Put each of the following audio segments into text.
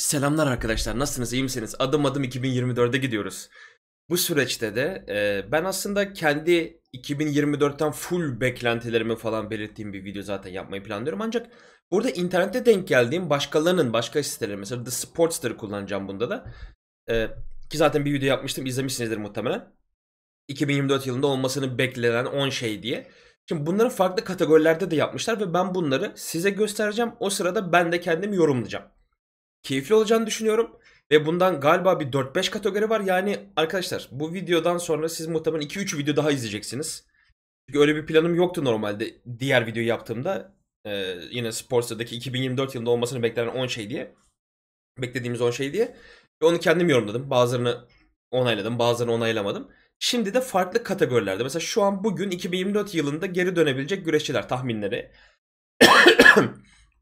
Selamlar arkadaşlar nasılsınız iyi misiniz? Adım adım 2024'e gidiyoruz. Bu süreçte de e, ben aslında kendi 2024'ten full beklentilerimi falan belirttiğim bir video zaten yapmayı planlıyorum. Ancak burada internette denk geldiğim başkalarının başka siteleri mesela The Sportster'ı kullanacağım bunda da. E, ki zaten bir video yapmıştım izlemişsinizdir muhtemelen. 2024 yılında olmasını beklenen 10 şey diye. Şimdi bunları farklı kategorilerde de yapmışlar ve ben bunları size göstereceğim. O sırada ben de kendim yorumlayacağım keyifli olacağını düşünüyorum. Ve bundan galiba bir 4-5 kategori var. Yani arkadaşlar bu videodan sonra siz muhtemelen 2-3 video daha izleyeceksiniz. Çünkü öyle bir planım yoktu normalde diğer videoyu yaptığımda. Ee, yine Sports'daki 2024 yılında olmasını beklenen 10 şey diye. Beklediğimiz 10 şey diye. Ve onu kendim yorumladım. Bazılarını onayladım, bazılarını onaylamadım. Şimdi de farklı kategorilerde. Mesela şu an bugün 2024 yılında geri dönebilecek güreşçiler tahminleri.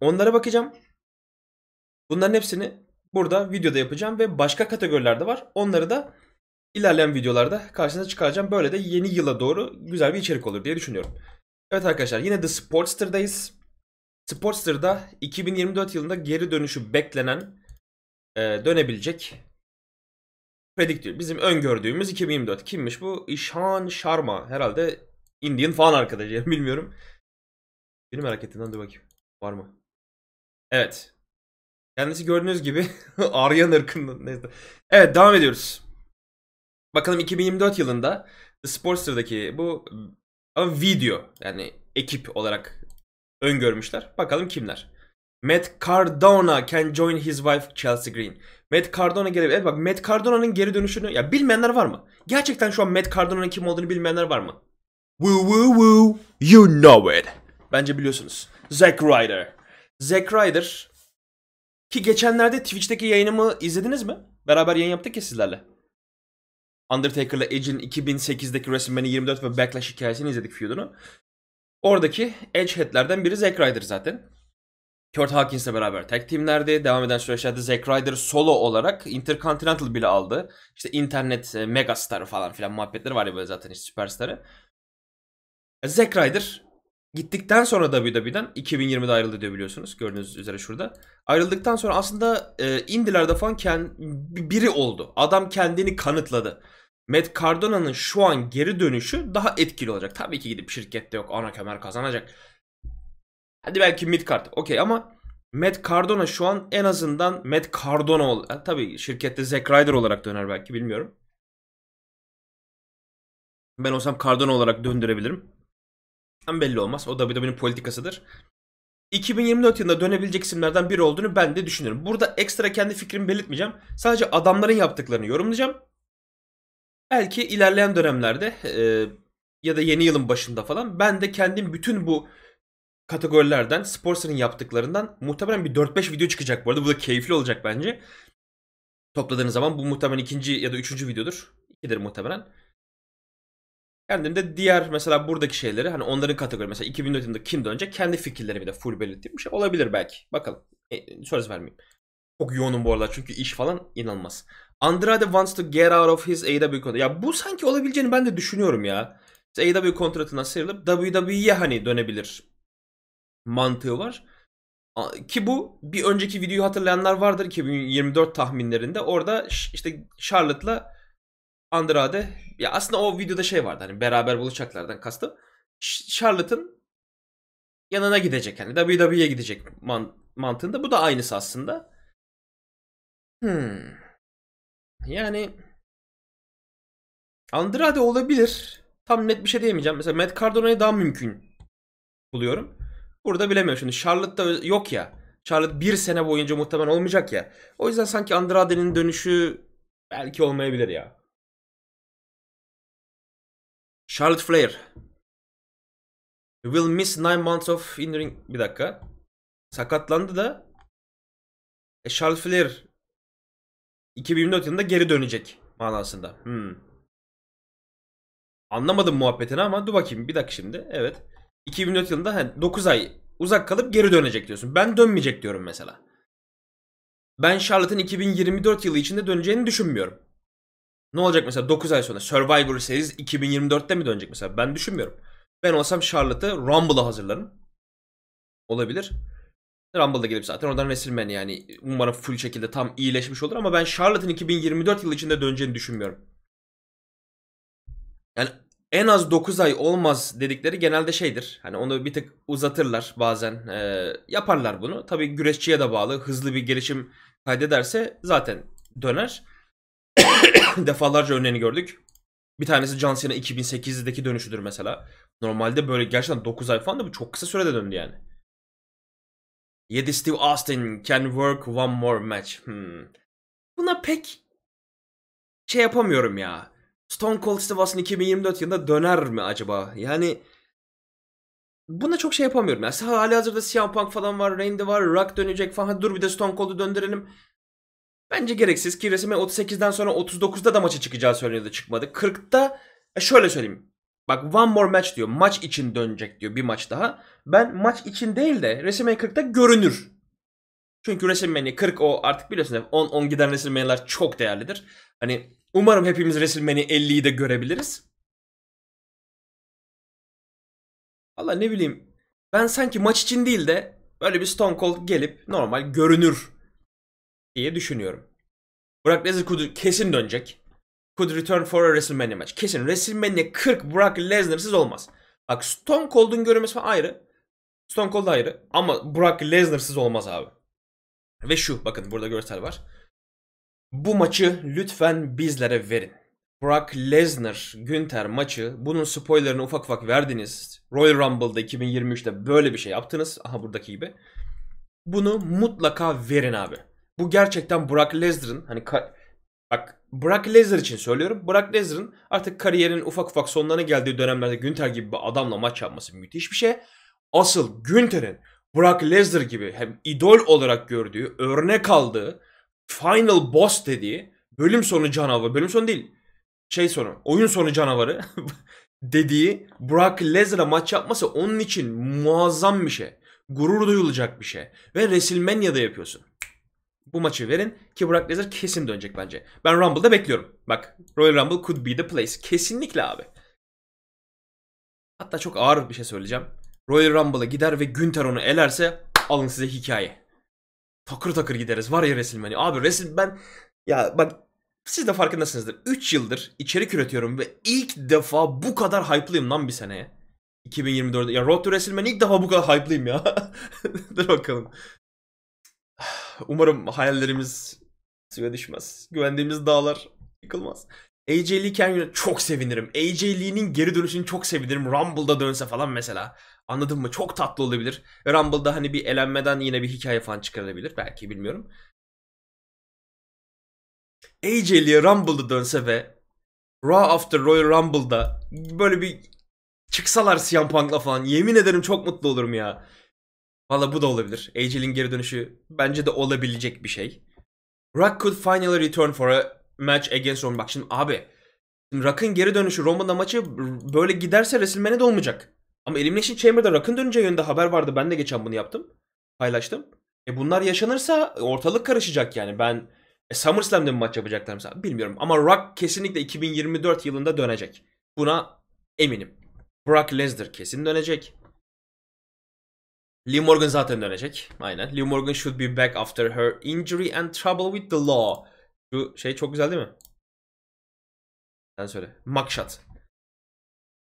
Onlara bakacağım. Bunların hepsini burada videoda yapacağım ve başka kategorilerde var. Onları da ilerleyen videolarda karşınıza çıkaracağım. Böyle de yeni yıla doğru güzel bir içerik olur diye düşünüyorum. Evet arkadaşlar yine The Sportster'dayız. Sportster'da 2024 yılında geri dönüşü beklenen e, dönebilecek prediktör. Bizim öngördüğümüz 2024. Kimmiş bu? Ishan Sharma. Herhalde Indian falan arkadaşı. Bilmiyorum. Beni merak ettiğinden dur bakayım. Var mı? Evet. Kendisi gördüğünüz gibi Aryan ırkından. Neyse. Evet devam ediyoruz. Bakalım 2024 yılında The Sportster'daki bu ama video yani ekip olarak öngörmüşler. Bakalım kimler? Matt Cardona can join his wife Chelsea Green. Matt Cardona gelebilir. Evet bak Matt Cardona'nın geri dönüşünü ya bilmeyenler var mı? Gerçekten şu an Matt Cardona'nın kim olduğunu bilmeyenler var mı? Woo woo woo you know it. Bence biliyorsunuz. Zack Ryder. Zack Ryder ki geçenlerde Twitch'teki yayınımı izlediniz mi? Beraber yayın yaptık ya sizlerle. Undertaker'la Edge'in 2008'deki WrestleMania 24 ve Backlash hikayesini izledik feud'unu. Oradaki Edge headlerden biri Zack Ryder zaten. Kurt Hawkins'le beraber tag teamlerdi. Devam eden süreçlerde Zack Ryder solo olarak Intercontinental bile aldı. İşte internet e, megastarı falan filan muhabbetleri var ya böyle zaten işte süperstarı. E, Zack Ryder Gittikten sonra WWE'den 2020'de ayrıldı diyor biliyorsunuz. Gördüğünüz üzere şurada. Ayrıldıktan sonra aslında e, indilerde falan kend, biri oldu. Adam kendini kanıtladı. Matt Cardona'nın şu an geri dönüşü daha etkili olacak. Tabii ki gidip şirkette yok ana kemer kazanacak. Hadi belki mid card okey ama Matt Cardona şu an en azından Matt Cardona ol. Ha, e, tabii şirkette Zack Ryder olarak döner belki bilmiyorum. Ben olsam Cardona olarak döndürebilirim belli olmaz. O da WWE'nin politikasıdır. 2024 yılında dönebilecek isimlerden biri olduğunu ben de düşünüyorum. Burada ekstra kendi fikrimi belirtmeyeceğim. Sadece adamların yaptıklarını yorumlayacağım. Belki ilerleyen dönemlerde e, ya da yeni yılın başında falan ben de kendim bütün bu kategorilerden, Sports'ın yaptıklarından muhtemelen bir 4-5 video çıkacak bu arada. Bu da keyifli olacak bence. Topladığınız zaman bu muhtemelen ikinci ya da üçüncü videodur. İkidir muhtemelen kendimde diğer mesela buradaki şeyleri hani onların kategori mesela 2004 yılında kim dönecek kendi fikirlerimi de full belirttiğim şey olabilir belki. Bakalım. E, söz vermeyeyim. Çok yoğunum bu aralar çünkü iş falan inanılmaz. Andrade wants to get out of his AEW contract. Ya bu sanki olabileceğini ben de düşünüyorum ya. AEW kontratından sıyrılıp WWE'ye hani dönebilir mantığı var. Ki bu bir önceki videoyu hatırlayanlar vardır 2024 tahminlerinde. Orada işte Charlotte'la Andrade ya aslında o videoda şey vardı hani beraber buluşacaklardan kastım. Charlotte'ın yanına gidecek yani WWE'ye gidecek man mantığında. Bu da aynısı aslında. Hmm. Yani Andrade olabilir. Tam net bir şey diyemeyeceğim. Mesela Matt Cardona'yı daha mümkün buluyorum. Burada bilemiyorum. Şimdi Charlotte da yok ya. Charlotte bir sene boyunca muhtemelen olmayacak ya. O yüzden sanki Andrade'nin dönüşü belki olmayabilir ya. Charlotte Flair. Will miss 9 months of in-ring... Bir dakika. Sakatlandı da e, Charles Flair 2024 yılında geri dönecek manasında. Hmm. Anlamadım muhabbetini ama dur bakayım bir dakika şimdi. Evet. 2004 yılında hani 9 ay uzak kalıp geri dönecek diyorsun. Ben dönmeyecek diyorum mesela. Ben Charlotte'ın 2024 yılı içinde döneceğini düşünmüyorum. Ne olacak mesela 9 ay sonra Survivor Series 2024'te mi dönecek mesela? Ben düşünmüyorum. Ben olsam Charlotte'ı Rumble'a hazırlarım. Olabilir. Rumble'da gelip zaten oradan WrestleMania yani umarım full şekilde tam iyileşmiş olur ama ben Charlotte'ın 2024 yılı içinde döneceğini düşünmüyorum. Yani en az 9 ay olmaz dedikleri genelde şeydir. Hani onu bir tık uzatırlar bazen. E, yaparlar bunu. Tabii güreşçiye de bağlı. Hızlı bir gelişim kaydederse zaten döner. defalarca örneğini gördük. Bir tanesi John Cena 2008'deki dönüşüdür mesela. Normalde böyle gerçekten 9 ay falan da bu çok kısa sürede döndü yani. 7 Steve Austin can work one more match. Hmm. Buna pek şey yapamıyorum ya. Stone Cold Steve Austin 2024 yılında döner mi acaba? Yani buna çok şey yapamıyorum. Yani hali hazırda CM Punk falan var, Randy var, Rock dönecek falan. Hadi dur bir de Stone Cold'u döndürelim. Bence gereksiz ki resmen 38'den sonra 39'da da maça çıkacağı söyleniyordu çıkmadı. 40'ta e, şöyle söyleyeyim. Bak one more match diyor. Maç için dönecek diyor bir maç daha. Ben maç için değil de WrestleMania 40'da görünür. Çünkü WrestleMania 40 o artık biliyorsunuz 10-10 giden WrestleMania'lar çok değerlidir. Hani umarım hepimiz WrestleMania 50'yi de görebiliriz. Allah ne bileyim ben sanki maç için değil de böyle bir Stone Cold gelip normal görünür diye düşünüyorum. Brock Lesnar kesin dönecek. Could return for a WrestleMania match. Kesin. WrestleMania 40 Burak Lesnar'sız olmaz. Bak Stone Cold'un görünmesi falan ayrı. Stone Cold ayrı. Ama Burak Lesnar'sız olmaz abi. Ve şu bakın burada görsel var. Bu maçı lütfen bizlere verin. Brock Lesnar Günter maçı bunun spoilerını ufak ufak verdiniz. Royal Rumble'da 2023'te böyle bir şey yaptınız. Aha buradaki gibi. Bunu mutlaka verin abi bu gerçekten Brock Lesnar'ın hani bak Brock Lesnar için söylüyorum. Brock Lesnar'ın artık kariyerin ufak ufak sonlarına geldiği dönemlerde Günter gibi bir adamla maç yapması müthiş bir şey. Asıl Günter'in Brock Lesnar gibi hem idol olarak gördüğü, örnek aldığı, final boss dediği bölüm sonu canavarı, bölüm sonu değil şey sonu, oyun sonu canavarı dediği Brock Lesnar'a maç yapması onun için muazzam bir şey. Gurur duyulacak bir şey. Ve WrestleMania'da yapıyorsun bu maçı verin ki Burak Lesnar kesin dönecek bence. Ben Rumble'da bekliyorum. Bak Royal Rumble could be the place. Kesinlikle abi. Hatta çok ağır bir şey söyleyeceğim. Royal Rumble'a gider ve Günter onu elerse alın size hikaye. Takır takır gideriz var ya WrestleMania. Abi Wrestle ben ya bak siz de farkındasınızdır. 3 yıldır içerik üretiyorum ve ilk defa bu kadar hype'lıyım lan bir seneye. 2024'de. Ya Road to WrestleMania ilk defa bu kadar hype'lıyım ya. Dur bakalım. Umarım hayallerimiz suya düşmez. Güvendiğimiz dağlar yıkılmaz. AJ Lee Kenyon çok sevinirim. AJ Lee'nin geri dönüşünü çok sevinirim. Rumble'da dönse falan mesela. Anladın mı? Çok tatlı olabilir. Rumble'da hani bir elenmeden yine bir hikaye falan çıkarılabilir. Belki bilmiyorum. AJ Lee Rumble'da dönse ve Raw After Royal Rumble'da böyle bir çıksalar CM Punk'la falan yemin ederim çok mutlu olurum ya. Valla bu da olabilir. AJ'in geri dönüşü bence de olabilecek bir şey. Rock could finally return for a match against Roman. Bak şimdi abi. Rock'ın geri dönüşü Roma'da maçı böyle giderse de olmayacak. Ama Elimination Chamber'da Rock'ın döneceği yönde haber vardı. Ben de geçen bunu yaptım. Paylaştım. E bunlar yaşanırsa ortalık karışacak yani. Ben e SummerSlam'da bir maç yapacaklar mesela bilmiyorum. Ama Rock kesinlikle 2024 yılında dönecek. Buna eminim. Brock Lesnar kesin dönecek. Lee Morgan zaten dönecek. Aynen. Lee Morgan should be back after her injury and trouble with the law. Şu şey çok güzel değil mi? Sen söyle. Makşat.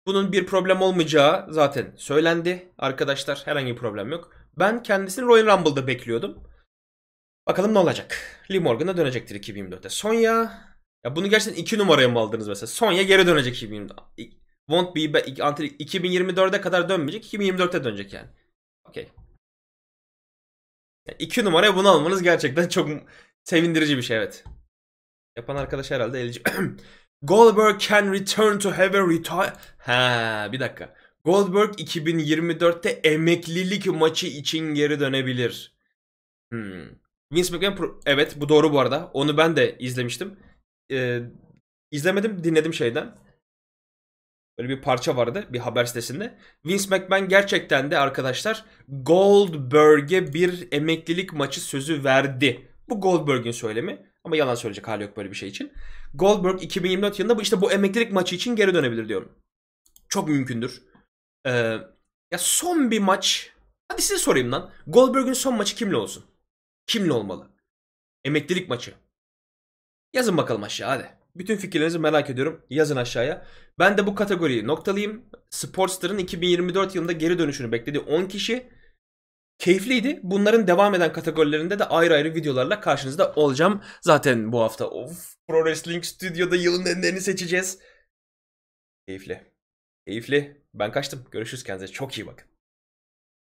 Bunun bir problem olmayacağı zaten söylendi. Arkadaşlar herhangi bir problem yok. Ben kendisini Royal Rumble'da bekliyordum. Bakalım ne olacak. Lee Morgan'a dönecektir 2024'te. Sonya ya bunu gerçekten 2 numaraya mı aldınız mesela? Sonya geri dönecek 2024'te. Won't be back until 2024'e kadar dönmeyecek. 2024'e dönecek yani okey. 2 numaraya bunu almanız gerçekten çok sevindirici bir şey evet. Yapan arkadaş herhalde elici. Goldberg can return to have a retire... Ha bir dakika. Goldberg 2024'te emeklilik maçı için geri dönebilir. Hmm. Vince McMahon pro... evet bu doğru bu arada. Onu ben de izlemiştim. Ee, izlemedim dinledim şeyden. Böyle bir parça vardı bir haber sitesinde. Vince McMahon gerçekten de arkadaşlar Goldberg'e bir emeklilik maçı sözü verdi. Bu Goldberg'in söylemi. Ama yalan söyleyecek hali yok böyle bir şey için. Goldberg 2024 yılında bu işte bu emeklilik maçı için geri dönebilir diyorum. Çok mümkündür. Ee, ya son bir maç. Hadi size sorayım lan. Goldberg'in son maçı kimle olsun? Kimle olmalı? Emeklilik maçı. Yazın bakalım aşağı hadi. Bütün fikirlerinizi merak ediyorum. Yazın aşağıya. Ben de bu kategoriyi noktalayayım. Sportster'ın 2024 yılında geri dönüşünü beklediği 10 kişi keyifliydi. Bunların devam eden kategorilerinde de ayrı ayrı videolarla karşınızda olacağım. Zaten bu hafta of, Pro Wrestling Studio'da yılın enlerini seçeceğiz. Keyifli. Keyifli. Ben kaçtım. Görüşürüz kendinize. Çok iyi bakın.